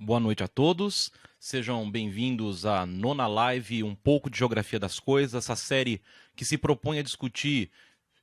Boa noite a todos. Sejam bem-vindos à nona live, um pouco de geografia das coisas, essa série que se propõe a discutir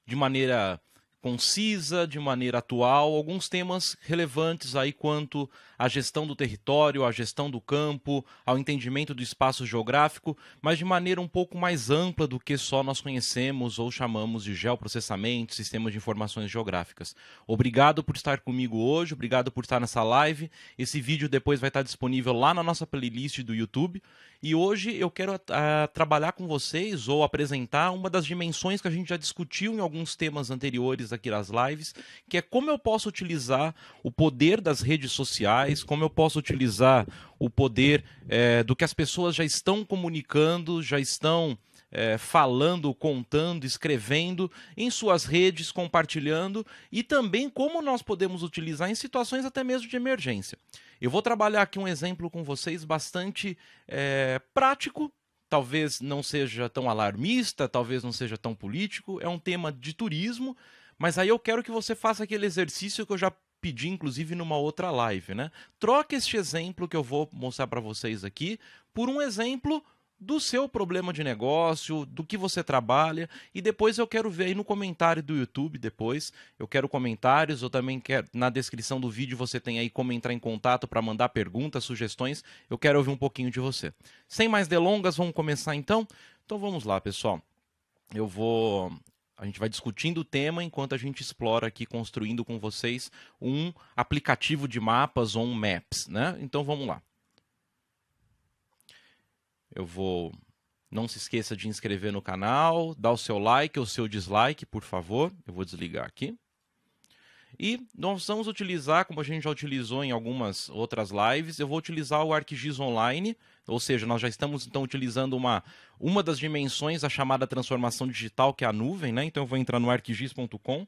de maneira concisa, de maneira atual, alguns temas relevantes aí quanto à gestão do território, à gestão do campo, ao entendimento do espaço geográfico, mas de maneira um pouco mais ampla do que só nós conhecemos ou chamamos de geoprocessamento, sistemas de informações geográficas. Obrigado por estar comigo hoje, obrigado por estar nessa live. Esse vídeo depois vai estar disponível lá na nossa playlist do YouTube. E hoje eu quero a, a, trabalhar com vocês ou apresentar uma das dimensões que a gente já discutiu em alguns temas anteriores aqui das lives, que é como eu posso utilizar o poder das redes sociais, como eu posso utilizar o poder é, do que as pessoas já estão comunicando, já estão é, falando, contando, escrevendo em suas redes, compartilhando e também como nós podemos utilizar em situações até mesmo de emergência. Eu vou trabalhar aqui um exemplo com vocês bastante é, prático, talvez não seja tão alarmista, talvez não seja tão político, é um tema de turismo, mas aí eu quero que você faça aquele exercício que eu já pedi, inclusive, numa outra live, né? Troque este exemplo que eu vou mostrar para vocês aqui por um exemplo do seu problema de negócio, do que você trabalha, e depois eu quero ver aí no comentário do YouTube depois, eu quero comentários, eu também quero na descrição do vídeo você tem aí como entrar em contato para mandar perguntas, sugestões, eu quero ouvir um pouquinho de você. Sem mais delongas, vamos começar então? Então vamos lá, pessoal. Eu vou a gente vai discutindo o tema enquanto a gente explora aqui, construindo com vocês um aplicativo de mapas ou um Maps, né? Então vamos lá. Eu vou. Não se esqueça de inscrever no canal, dar o seu like ou seu dislike, por favor. Eu vou desligar aqui. E nós vamos utilizar, como a gente já utilizou em algumas outras lives, eu vou utilizar o ArcGIS Online, ou seja, nós já estamos então utilizando uma, uma das dimensões a chamada transformação digital, que é a nuvem, né? Então eu vou entrar no arcgis.com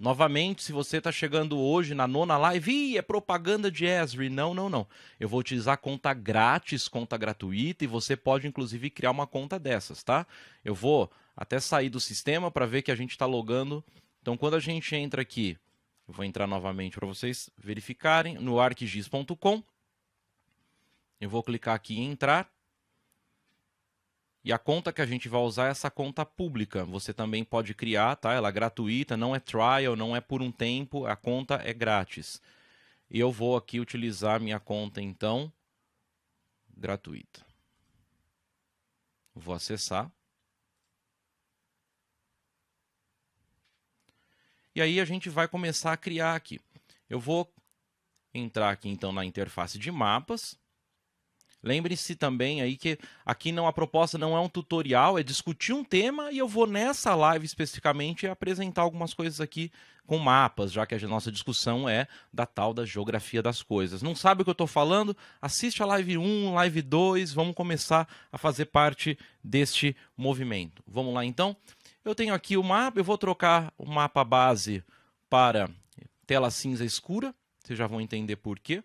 Novamente, se você está chegando hoje na nona live, Ih, é propaganda de Esri. Não, não, não. Eu vou utilizar conta grátis, conta gratuita, e você pode inclusive criar uma conta dessas, tá? Eu vou até sair do sistema para ver que a gente está logando. Então, quando a gente entra aqui, eu vou entrar novamente para vocês verificarem no arcgis.com. Eu vou clicar aqui em entrar. E a conta que a gente vai usar é essa conta pública. Você também pode criar, tá? Ela é gratuita, não é trial, não é por um tempo, a conta é grátis. Eu vou aqui utilizar minha conta então gratuita. Vou acessar. E aí a gente vai começar a criar aqui. Eu vou entrar aqui então na interface de mapas Lembre-se também aí que aqui não a proposta não é um tutorial, é discutir um tema e eu vou nessa live especificamente apresentar algumas coisas aqui com mapas, já que a nossa discussão é da tal da geografia das coisas. Não sabe o que eu estou falando? Assiste a live 1, live 2, vamos começar a fazer parte deste movimento. Vamos lá então? Eu tenho aqui o mapa, eu vou trocar o mapa base para tela cinza escura, vocês já vão entender por quê.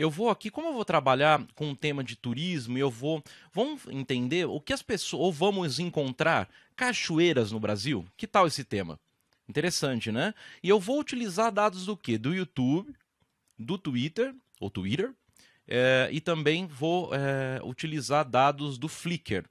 Eu vou aqui, como eu vou trabalhar com o tema de turismo, eu vou. Vamos entender o que as pessoas. Ou vamos encontrar cachoeiras no Brasil? Que tal esse tema? Interessante, né? E eu vou utilizar dados do que? Do YouTube, do Twitter, ou Twitter, é, e também vou é, utilizar dados do Flickr.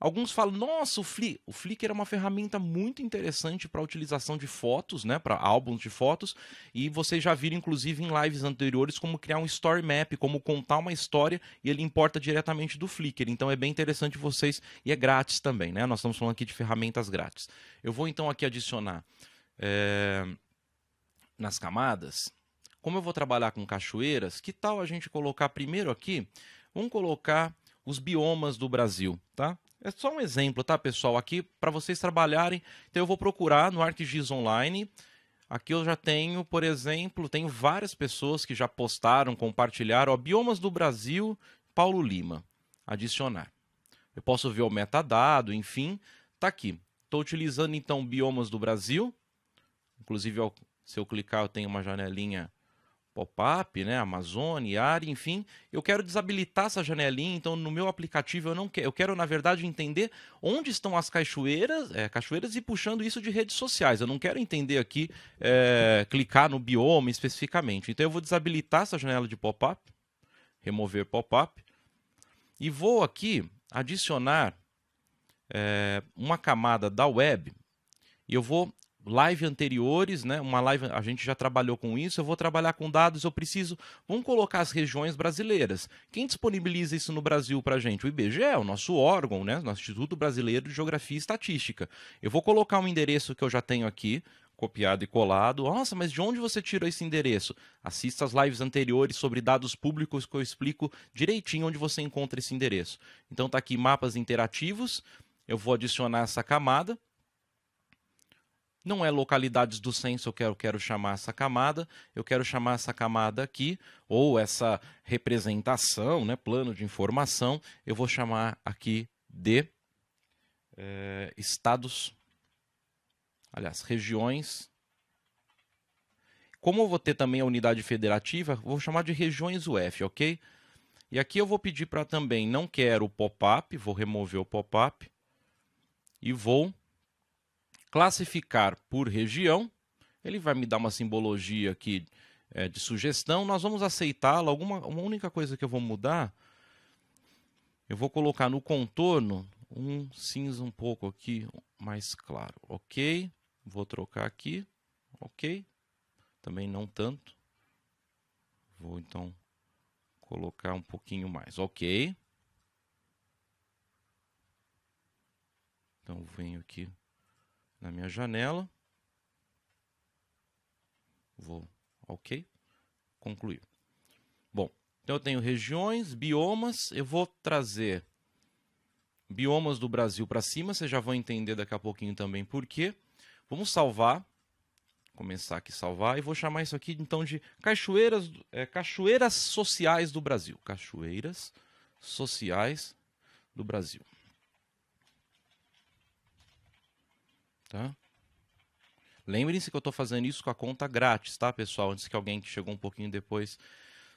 Alguns falam, nossa, o Flickr. O Flickr era uma ferramenta muito interessante para utilização de fotos, né? Para álbuns de fotos. E vocês já viram, inclusive, em lives anteriores, como criar um story map, como contar uma história e ele importa diretamente do Flickr. Então é bem interessante vocês e é grátis também, né? Nós estamos falando aqui de ferramentas grátis. Eu vou então aqui adicionar é... nas camadas. Como eu vou trabalhar com cachoeiras, que tal a gente colocar primeiro aqui? Vamos colocar os biomas do Brasil, tá? É só um exemplo, tá, pessoal? Aqui para vocês trabalharem. Então eu vou procurar no ArcGIS Online. Aqui eu já tenho, por exemplo, tenho várias pessoas que já postaram, compartilharam. Ó, Biomas do Brasil, Paulo Lima. Adicionar. Eu posso ver o metadado, enfim. Tá aqui. Estou utilizando então Biomas do Brasil. Inclusive, se eu clicar, eu tenho uma janelinha pop-up, né, Amazônia, enfim, eu quero desabilitar essa janelinha, então no meu aplicativo eu não quero, eu quero na verdade entender onde estão as cachoeiras, é, cachoeiras e puxando isso de redes sociais. Eu não quero entender aqui é, clicar no bioma especificamente. Então eu vou desabilitar essa janela de pop-up, remover pop-up e vou aqui adicionar é, uma camada da web e eu vou live anteriores, né? Uma live a gente já trabalhou com isso. Eu vou trabalhar com dados. Eu preciso. Vamos colocar as regiões brasileiras. Quem disponibiliza isso no Brasil para gente? O IBGE, o nosso órgão, né? Nosso Instituto Brasileiro de Geografia e Estatística. Eu vou colocar um endereço que eu já tenho aqui copiado e colado. Nossa, mas de onde você tirou esse endereço? Assista as lives anteriores sobre dados públicos que eu explico direitinho onde você encontra esse endereço. Então tá aqui mapas interativos. Eu vou adicionar essa camada. Não é localidades do senso, que eu quero chamar essa camada, eu quero chamar essa camada aqui, ou essa representação, né, plano de informação, eu vou chamar aqui de é, estados, aliás, regiões. Como eu vou ter também a unidade federativa, vou chamar de regiões UF, ok? E aqui eu vou pedir para também, não quero o pop-up, vou remover o pop-up e vou classificar por região. Ele vai me dar uma simbologia aqui é, de sugestão. Nós vamos aceitá-la. Alguma uma única coisa que eu vou mudar, eu vou colocar no contorno um cinza um pouco aqui mais claro. Ok, vou trocar aqui. Ok, também não tanto. Vou então colocar um pouquinho mais. Ok. Então venho aqui na minha janela. Vou, ok, concluir. Bom, então eu tenho regiões, biomas, eu vou trazer biomas do Brasil para cima, vocês já vão entender daqui a pouquinho também por quê. Vamos salvar, começar aqui salvar, e vou chamar isso aqui então de cachoeiras, é, cachoeiras sociais do Brasil. Cachoeiras sociais do Brasil. Tá? Lembrem-se que eu estou fazendo isso com a conta grátis, tá, pessoal? Antes que alguém que chegou um pouquinho depois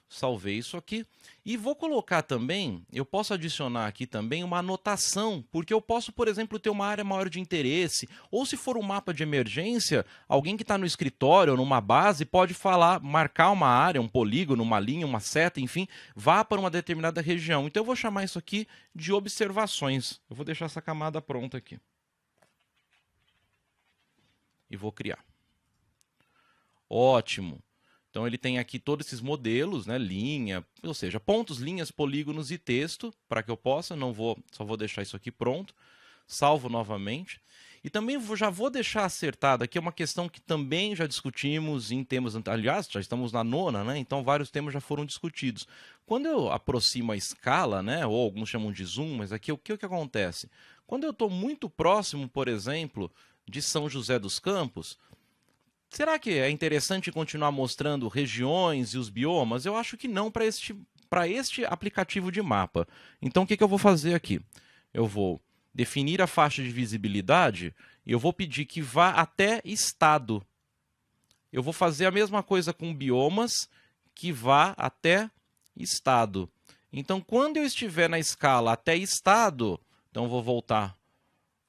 salvei isso aqui. E vou colocar também, eu posso adicionar aqui também uma anotação, porque eu posso, por exemplo, ter uma área maior de interesse, ou se for um mapa de emergência, alguém que está no escritório ou numa base pode falar, marcar uma área, um polígono, uma linha, uma seta, enfim, vá para uma determinada região. Então eu vou chamar isso aqui de observações. Eu vou deixar essa camada pronta aqui e vou criar. Ótimo. Então ele tem aqui todos esses modelos, né, linha, ou seja, pontos, linhas, polígonos e texto, para que eu possa, não vou, só vou deixar isso aqui pronto. Salvo novamente. E também vou, já vou deixar acertado aqui uma questão que também já discutimos em temas, aliás, já estamos na nona, né? Então vários temas já foram discutidos. Quando eu aproximo a escala, né, ou alguns chamam de zoom, mas aqui o que, o que acontece? Quando eu estou muito próximo, por exemplo, de São José dos Campos. Será que é interessante continuar mostrando regiões e os biomas? Eu acho que não para este, para este aplicativo de mapa. Então, o que, que eu vou fazer aqui? Eu vou definir a faixa de visibilidade e eu vou pedir que vá até estado. Eu vou fazer a mesma coisa com biomas, que vá até estado. Então, quando eu estiver na escala até estado, então vou voltar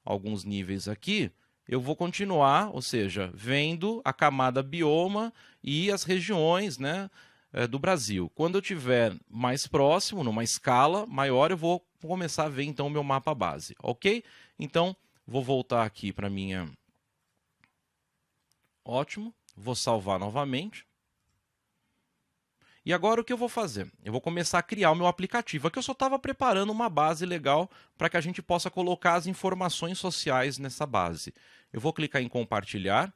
alguns níveis aqui, eu vou continuar, ou seja, vendo a camada bioma e as regiões né, é, do Brasil. Quando eu tiver mais próximo, numa escala maior, eu vou começar a ver então o meu mapa base, ok? Então, vou voltar aqui para minha... Ótimo, vou salvar novamente. E agora o que eu vou fazer? Eu vou começar a criar o meu aplicativo. Aqui eu só estava preparando uma base legal para que a gente possa colocar as informações sociais nessa base. Eu vou clicar em compartilhar.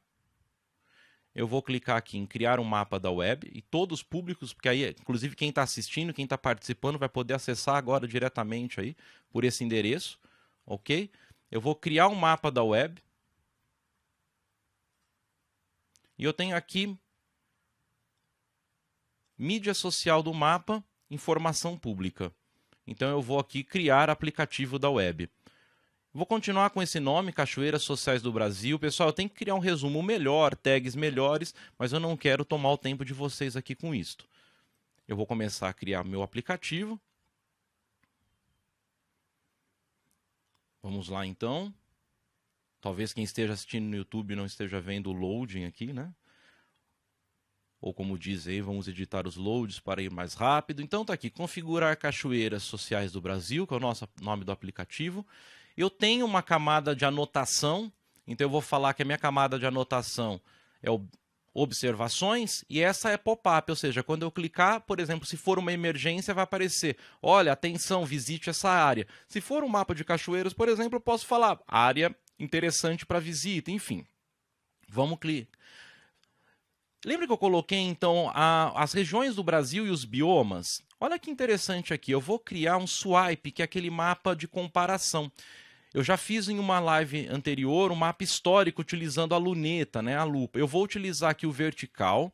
Eu vou clicar aqui em criar um mapa da web e todos públicos, porque aí, inclusive, quem está assistindo, quem está participando, vai poder acessar agora diretamente aí por esse endereço, ok? Eu vou criar um mapa da web. E eu tenho aqui mídia social do mapa, informação pública. Então eu vou aqui criar aplicativo da web. Vou continuar com esse nome, Cachoeiras Sociais do Brasil. Pessoal, eu tenho que criar um resumo melhor, tags melhores, mas eu não quero tomar o tempo de vocês aqui com isto. Eu vou começar a criar meu aplicativo. Vamos lá então. Talvez quem esteja assistindo no YouTube não esteja vendo o loading aqui, né? ou como dizem vamos editar os loads para ir mais rápido. Então tá aqui, configurar cachoeiras sociais do Brasil, que é o nosso nome do aplicativo. Eu tenho uma camada de anotação, então eu vou falar que a minha camada de anotação é observações e essa é pop-up, ou seja, quando eu clicar, por exemplo, se for uma emergência, vai aparecer: olha, atenção, visite essa área. Se for um mapa de cachoeiras por exemplo, eu posso falar área interessante para visita, enfim. Vamos clicar. Lembra que eu coloquei então a, as regiões do Brasil e os biomas? Olha que interessante aqui, eu vou criar um swipe, que é aquele mapa de comparação. Eu já fiz em uma live anterior um mapa histórico utilizando a luneta, né, a lupa. Eu vou utilizar aqui o vertical,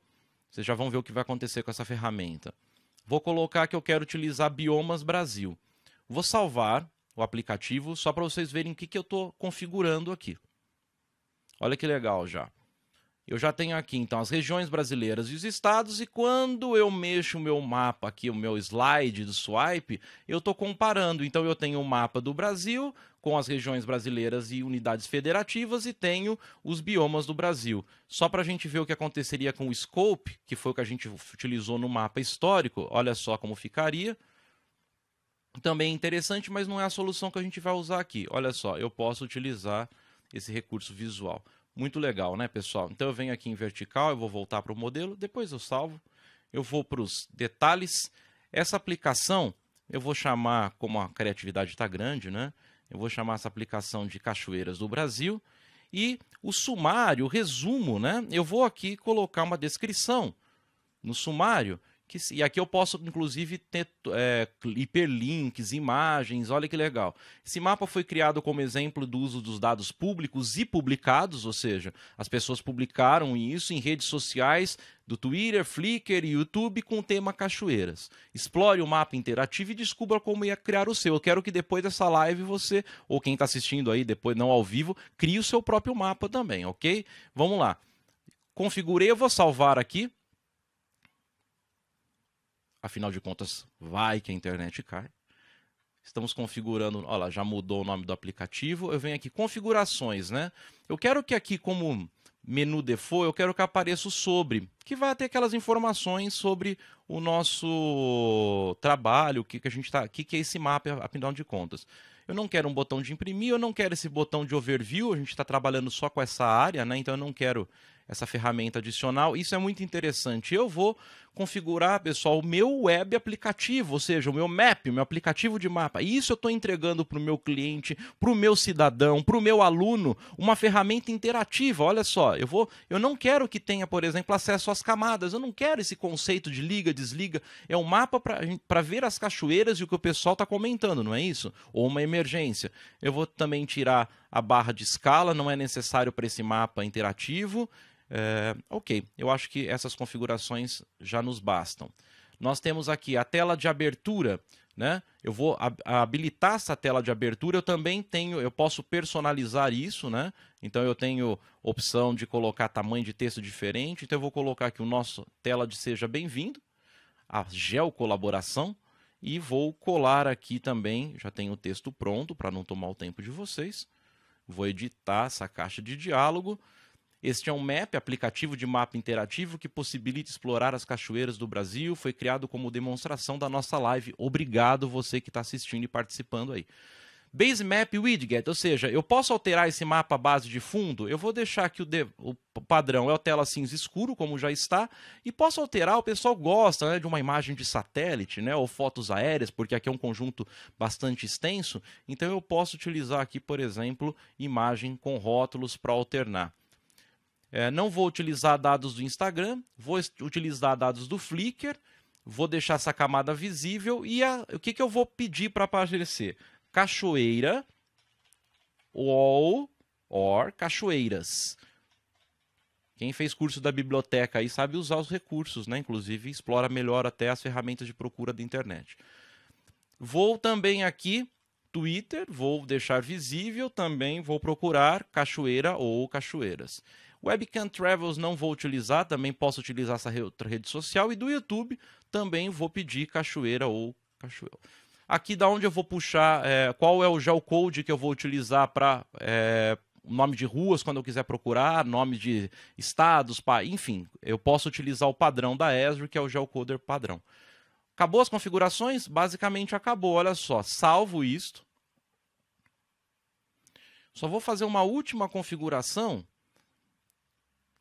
vocês já vão ver o que vai acontecer com essa ferramenta. Vou colocar que eu quero utilizar Biomas Brasil. Vou salvar o aplicativo só para vocês verem o que, que eu estou configurando aqui. Olha que legal já. Eu já tenho aqui então as regiões brasileiras e os estados, e quando eu mexo o meu mapa aqui, o meu slide do swipe, eu estou comparando. Então eu tenho o um mapa do Brasil com as regiões brasileiras e unidades federativas e tenho os biomas do Brasil. Só para a gente ver o que aconteceria com o scope, que foi o que a gente utilizou no mapa histórico, olha só como ficaria. Também é interessante, mas não é a solução que a gente vai usar aqui. Olha só, eu posso utilizar esse recurso visual. Muito legal, né, pessoal? Então eu venho aqui em vertical, eu vou voltar para o modelo, depois eu salvo, eu vou para os detalhes. Essa aplicação eu vou chamar, como a criatividade está grande, né? Eu vou chamar essa aplicação de Cachoeiras do Brasil. E o sumário, o resumo, né? Eu vou aqui colocar uma descrição no sumário e aqui eu posso, inclusive, ter é, hiperlinks, imagens, olha que legal. Esse mapa foi criado como exemplo do uso dos dados públicos e publicados, ou seja, as pessoas publicaram isso em redes sociais do Twitter, Flickr e YouTube com o tema cachoeiras. Explore o mapa interativo e descubra como ia criar o seu. Eu quero que depois dessa live você, ou quem está assistindo aí depois, não ao vivo, crie o seu próprio mapa também, ok? Vamos lá. Configurei, eu vou salvar aqui. Afinal de contas, vai que a internet cai. Estamos configurando, olha lá, já mudou o nome do aplicativo. Eu venho aqui, configurações, né? Eu quero que aqui, como menu default, eu quero que apareça o sobre, que vai ter aquelas informações sobre o nosso trabalho, o que, que a gente está, o que, que é esse mapa, afinal de contas. Eu não quero um botão de imprimir, eu não quero esse botão de overview, a gente está trabalhando só com essa área, né? então eu não quero essa ferramenta adicional. Isso é muito interessante. Eu vou configurar, pessoal, o meu web aplicativo, ou seja, o meu map, o meu aplicativo de mapa. E isso eu estou entregando para o meu cliente, para o meu cidadão, para o meu aluno, uma ferramenta interativa. Olha só, eu vou, eu não quero que tenha, por exemplo, acesso às camadas. Eu não quero esse conceito de liga, desliga. É um mapa para ver as cachoeiras e o que o pessoal está comentando, não é isso? Ou uma emergência. Eu vou também tirar a barra de escala, não é necessário para esse mapa interativo. É, ok, eu acho que essas configurações já nos bastam. Nós temos aqui a tela de abertura, né? Eu vou habilitar essa tela de abertura. Eu também tenho, eu posso personalizar isso, né? Então eu tenho opção de colocar tamanho de texto diferente. Então eu vou colocar aqui o nosso tela de seja bem-vindo, a geocolaboração e vou colar aqui também. Já tenho o texto pronto para não tomar o tempo de vocês. Vou editar essa caixa de diálogo. Este é um map, aplicativo de mapa interativo que possibilita explorar as cachoeiras do Brasil. Foi criado como demonstração da nossa live. Obrigado você que está assistindo e participando aí. Base Map Widget, ou seja, eu posso alterar esse mapa base de fundo, eu vou deixar que o, de, o padrão é o tela cinza escuro, como já está, e posso alterar, o pessoal gosta né, de uma imagem de satélite, né, ou fotos aéreas, porque aqui é um conjunto bastante extenso, então eu posso utilizar aqui, por exemplo, imagem com rótulos para alternar. É, não vou utilizar dados do Instagram, vou utilizar dados do Flickr, vou deixar essa camada visível e a, o que, que eu vou pedir para aparecer? Cachoeira, ou or cachoeiras. Quem fez curso da biblioteca aí sabe usar os recursos, né? Inclusive explora melhor até as ferramentas de procura da internet. Vou também aqui Twitter, vou deixar visível também, vou procurar cachoeira ou cachoeiras. Webcam Travels não vou utilizar, também posso utilizar essa outra rede social. E do YouTube também vou pedir Cachoeira ou Cachoeira. Aqui da onde eu vou puxar, é, qual é o geocode que eu vou utilizar para é, nome de ruas quando eu quiser procurar, nome de estados, pá, enfim, eu posso utilizar o padrão da Esri, que é o geocoder padrão. Acabou as configurações? Basicamente acabou. Olha só, salvo isto. Só vou fazer uma última configuração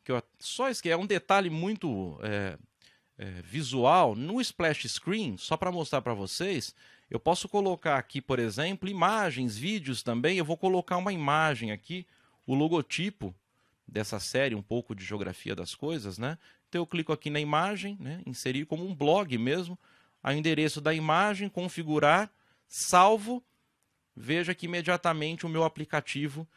que eu só esqueci, é um detalhe muito é, é, visual no splash screen, só para mostrar para vocês. Eu posso colocar aqui, por exemplo, imagens, vídeos também. Eu vou colocar uma imagem aqui, o logotipo dessa série, um pouco de geografia das coisas, né? Então eu clico aqui na imagem, né? inserir como um blog mesmo, o endereço da imagem, configurar, salvo, veja que imediatamente o meu aplicativo.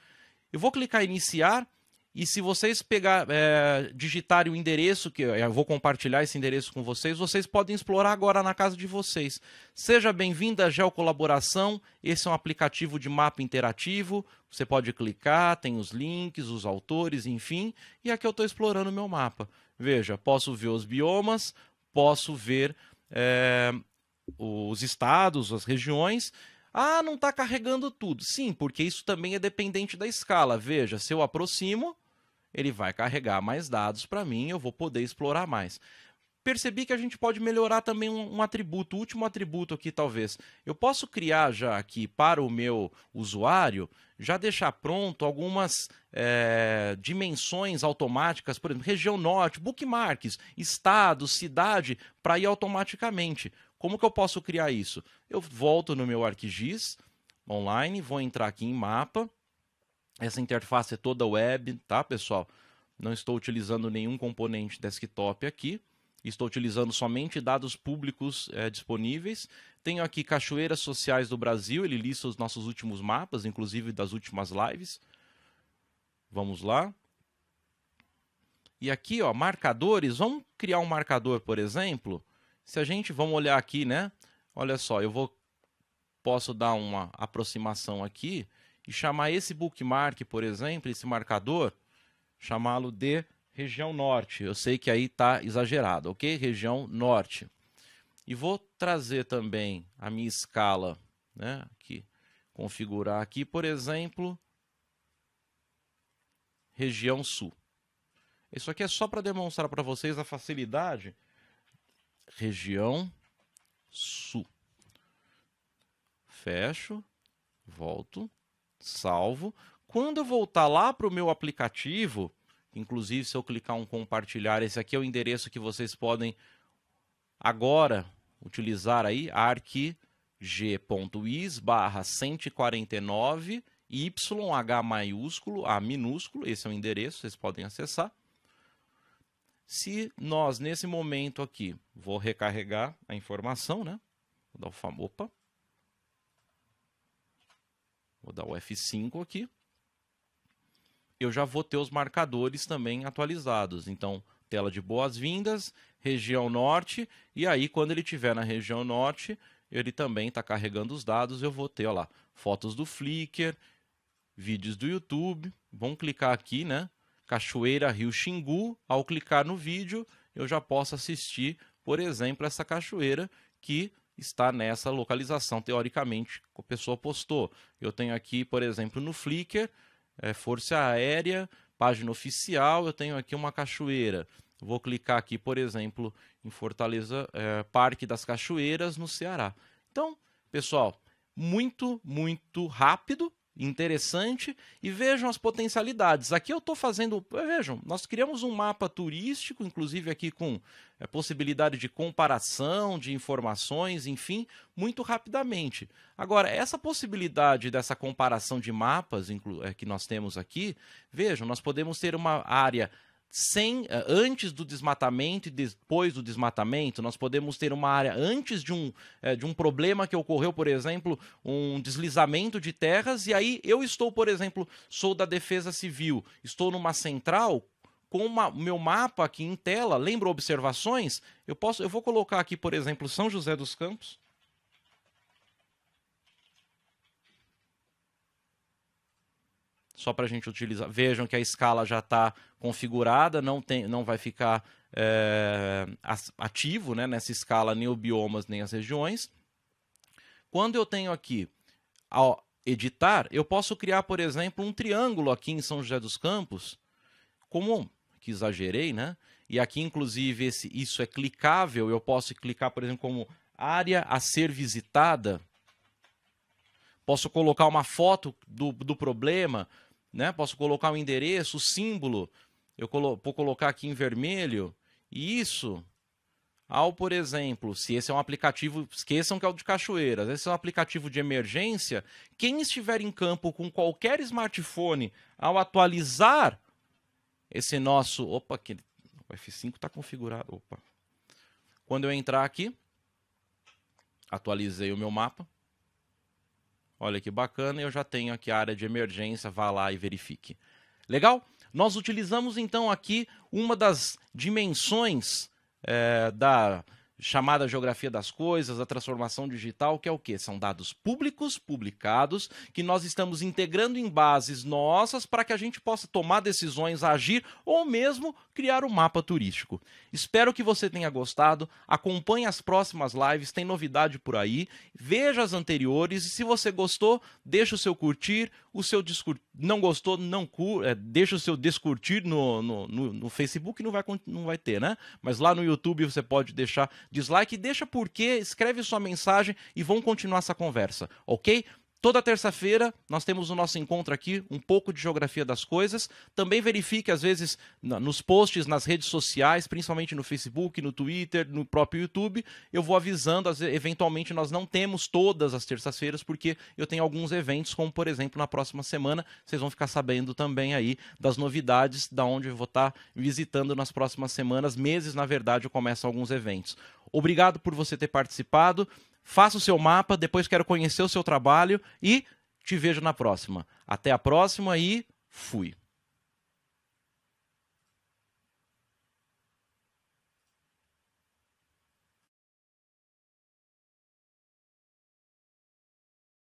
Eu vou clicar iniciar e se vocês pegar, é, digitarem o endereço, que eu vou compartilhar esse endereço com vocês, vocês podem explorar agora na casa de vocês. Seja bem-vinda à Geocolaboração, esse é um aplicativo de mapa interativo, você pode clicar, tem os links, os autores, enfim. E aqui eu estou explorando o meu mapa. Veja, posso ver os biomas, posso ver é, os estados, as regiões, ah, não está carregando tudo. Sim, porque isso também é dependente da escala. Veja, se eu aproximo, ele vai carregar mais dados para mim, eu vou poder explorar mais. Percebi que a gente pode melhorar também um, um atributo, o último atributo aqui talvez. Eu posso criar já aqui para o meu usuário, já deixar pronto algumas é, dimensões automáticas, por exemplo, região norte, bookmarks, estado, cidade, para ir automaticamente. Como que eu posso criar isso? Eu volto no meu ArcGIS online, vou entrar aqui em mapa, essa interface é toda web, tá, pessoal? Não estou utilizando nenhum componente desktop aqui. Estou utilizando somente dados públicos é, disponíveis. Tenho aqui Cachoeiras Sociais do Brasil, ele lista os nossos últimos mapas, inclusive das últimas lives. Vamos lá. E aqui, ó, marcadores. Vamos criar um marcador, por exemplo. Se a gente, vamos olhar aqui, né? Olha só, eu vou posso dar uma aproximação aqui e chamar esse bookmark, por exemplo, esse marcador, chamá-lo de região norte. Eu sei que aí está exagerado, ok? Região norte. E vou trazer também a minha escala, né? Aqui, configurar aqui, por exemplo, região sul. Isso aqui é só para demonstrar para vocês a facilidade. Região sul. Fecho, volto, salvo. Quando eu voltar lá para o meu aplicativo, inclusive se eu clicar um compartilhar, esse aqui é o endereço que vocês podem agora utilizar aí, arqg.is barra 149 YH maiúsculo A minúsculo, esse é o endereço, vocês podem acessar. Se nós, nesse momento aqui, vou recarregar a informação, né? Vou dar o famoso. Opa! Vou dar o F5 aqui. Eu já vou ter os marcadores também atualizados. Então, tela de boas-vindas, região norte, e aí quando ele estiver na região norte, ele também está carregando os dados, eu vou ter, ó lá, fotos do Flickr, vídeos do YouTube, vamos clicar aqui, né? Cachoeira Rio Xingu, ao clicar no vídeo, eu já posso assistir, por exemplo, essa cachoeira que está nessa localização, teoricamente, que a pessoa postou. Eu tenho aqui, por exemplo, no Flickr, é, Força Aérea, página oficial, eu tenho aqui uma cachoeira. Vou clicar aqui, por exemplo, em Fortaleza, é, Parque das Cachoeiras, no Ceará. Então, pessoal, muito, muito rápido interessante e vejam as potencialidades. Aqui eu estou fazendo, vejam, nós criamos um mapa turístico, inclusive aqui com a eh, possibilidade de comparação de informações, enfim, muito rapidamente. Agora, essa possibilidade dessa comparação de mapas eh, que nós temos aqui, vejam, nós podemos ter uma área sem eh, antes do desmatamento e depois do desmatamento, nós podemos ter uma área antes de um, eh, de um problema que ocorreu, por exemplo, um deslizamento de terras, e aí eu estou, por exemplo, sou da defesa civil, estou numa central com o meu mapa aqui em tela, lembra observações? Eu posso, eu vou colocar aqui, por exemplo, São José dos Campos, só para a gente utilizar. Vejam que a escala já está configurada, não, tem, não vai ficar é, ativo né, nessa escala nem o biomas nem as regiões. Quando eu tenho aqui, ao editar, eu posso criar, por exemplo, um triângulo aqui em São José dos Campos, como que exagerei, né? E aqui, inclusive, esse, isso é clicável, eu posso clicar, por exemplo, como área a ser visitada, posso colocar uma foto do, do problema, né? Posso colocar o endereço, o símbolo. Eu colo vou colocar aqui em vermelho. E isso, ao, por exemplo, se esse é um aplicativo, esqueçam que é o de Cachoeiras, esse é um aplicativo de emergência, quem estiver em campo com qualquer smartphone, ao atualizar esse nosso. Opa, que, o F5 está configurado. Opa. Quando eu entrar aqui, atualizei o meu mapa. Olha que bacana, eu já tenho aqui a área de emergência, vá lá e verifique. Legal? Nós utilizamos então aqui uma das dimensões é, da chamada geografia das coisas, a transformação digital, que é o quê? São dados públicos, publicados, que nós estamos integrando em bases nossas para que a gente possa tomar decisões, agir ou mesmo criar o um mapa turístico. Espero que você tenha gostado, acompanhe as próximas lives, tem novidade por aí, veja as anteriores e se você gostou, deixa o seu curtir, o seu discur... não gostou, não cur... É, deixa o seu descurtir no, no, no, no Facebook, não vai, não vai ter, né? Mas lá no YouTube você pode deixar dislike, deixa porque escreve sua mensagem e vamos continuar essa conversa, ok? Toda terça-feira nós temos o nosso encontro aqui, um pouco de geografia das coisas. Também verifique, às vezes, nos posts, nas redes sociais, principalmente no Facebook, no Twitter, no próprio YouTube. Eu vou avisando, eventualmente nós não temos todas as terças-feiras, porque eu tenho alguns eventos, como por exemplo na próxima semana. Vocês vão ficar sabendo também aí das novidades, da onde eu vou estar visitando nas próximas semanas, meses, na verdade, eu começo alguns eventos. Obrigado por você ter participado faça o seu mapa, depois quero conhecer o seu trabalho e te vejo na próxima. Até a próxima e fui.